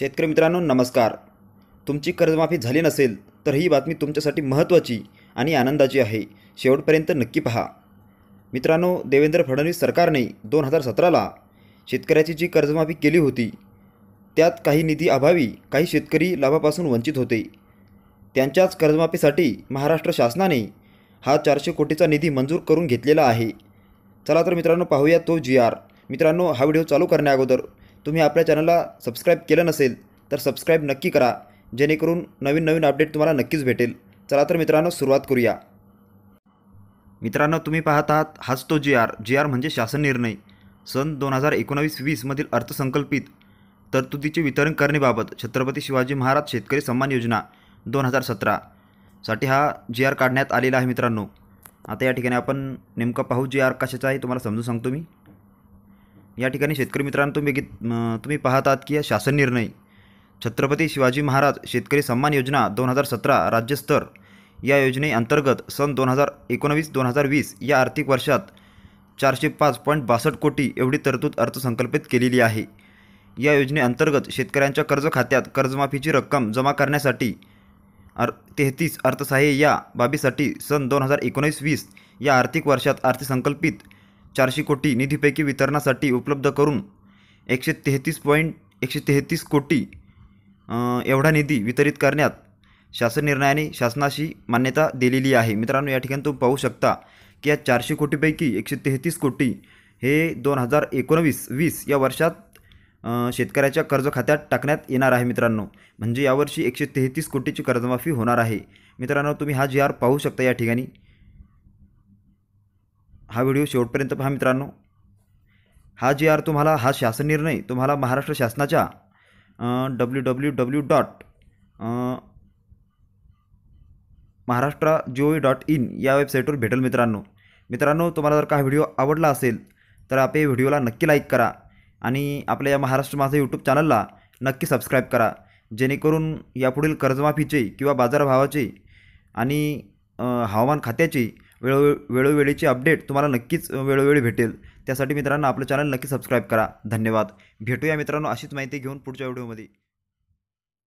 शेतकरी मित्रांनो नमस्कार तुमची कर्जमाफी झाली नसेल तर ही बातमी तुमच्यासाठी महत्त्वाची आणि आनंदाची आहे शेवटपर्यंत नक्की पहा मित्रांनो देवेंद्र फडणवीस सरकारने दोन हजार सतराला शेतकऱ्याची जी कर्जमाफी केली होती त्यात काही निधी अभावी काही शेतकरी लाभापासून वंचित होते त्यांच्याच कर्जमाफीसाठी महाराष्ट्र शासनाने हा चारशे कोटीचा निधी मंजूर करून घेतलेला आहे चला तर मित्रांनो पाहूया तो जी आर मित्रांनो हा व्हिडिओ चालू करण्याअगोदर तुम्ही आपल्या चॅनलला सबस्क्राईब केलं नसेल तर सबस्क्राईब नक्की करा जेणेकरून नवीन नवीन अपडेट तुम्हाला नक्कीच भेटेल चला तर मित्रांनो सुरुवात करूया मित्रांनो तुम्ही पाहत आहात हाच तो जी आर जी आर म्हणजे शासन निर्णय सन दोन हजार एकोणावीस वीसमधील अर्थसंकल्पित तरतुदीचे वितरण करणेबाबत छत्रपती शिवाजी महाराज शेतकरी सन्मान योजना दोन हजार सतरासाठी हा जी आर काढण्यात आलेला आहे मित्रांनो आता या ठिकाणी आपण नेमकं पाहू जी आर कशाचा आहे तुम्हाला समजून सांगतो मी या ठिकाणी शेतकरी मित्रांनो तुम्ही तुम्ही पाहतात की या शासन निर्णय छत्रपती शिवाजी महाराज शेतकरी सन्मान योजना दोन हजार सतरा राज्यस्तर या योजनेअंतर्गत सन दोन हजार एकोणवीस दोन हजार वीस या आर्थिक वर्षात चारशे पाच पॉईंट बासष्ट कोटी एवढी तरतूद अर्थसंकल्पित केलेली आहे या योजनेअंतर्गत शेतकऱ्यांच्या कर्ज खात्यात कर्जमाफीची रक्कम जमा करण्यासाठी अर तेहतीस अर्थसहाय्य या बाबीसाठी सन दोन हजार एकोणीस वीस या आर्थिक वर्षात अर्थसंकल्पित चारशे कोटी निधीपैकी वितरणासाठी उपलब्ध करून एकशे तेहतीस पॉईंट एकशे तेहतीस कोटी एवढा निधी वितरित करण्यात शासन निर्णयाने शासनाशी मान्यता दिलेली आहे मित्रांनो या ठिकाणी तुम्ही पाहू शकता की या चारशे कोटीपैकी एकशे तेहतीस कोटी हे दोन हजार एकोणवीस वीस या वर्षात शेतकऱ्याच्या कर्ज खात्यात टाकण्यात येणार आहे मित्रांनो म्हणजे यावर्षी एकशे तेहतीस कोटीची कर्जमाफी होणार आहे मित्रांनो तुम्ही हा जी आर पाहू शकता या ठिकाणी हा व्हिडिओ शेवटपर्यंत पहा मित्रांनो हा जी आर तुम्हाला हा शासन निर्णय तुम्हाला महाराष्ट्र शासनाच्या W W W dot Maharashtra G O dot in या वेबसाईटवर भेटेल मित्रांनो मित्रांनो तुम्हाला जर का हा व्हिडिओ आवडला असेल तर आप व्हिडिओला नक्की लाईक करा आणि आपल्या या महाराष्ट्र माझं यूट्यूब चॅनलला नक्की सबस्क्राईब करा जेणेकरून यापुढील कर्जमाफीचे किंवा बाजारभावाचे आणि हवामान खात्याचे वेळोवे वेळोवेळीची अपडेट तुम्हाला नक्कीच वेळोवेळी भेटेल त्यासाठी मित्रांनो आपलं चॅनल नक्की सबस्क्राईब करा धन्यवाद भेटूया मित्रांनो अशीच माहिती घेऊन पुढच्या व्हिडिओमध्ये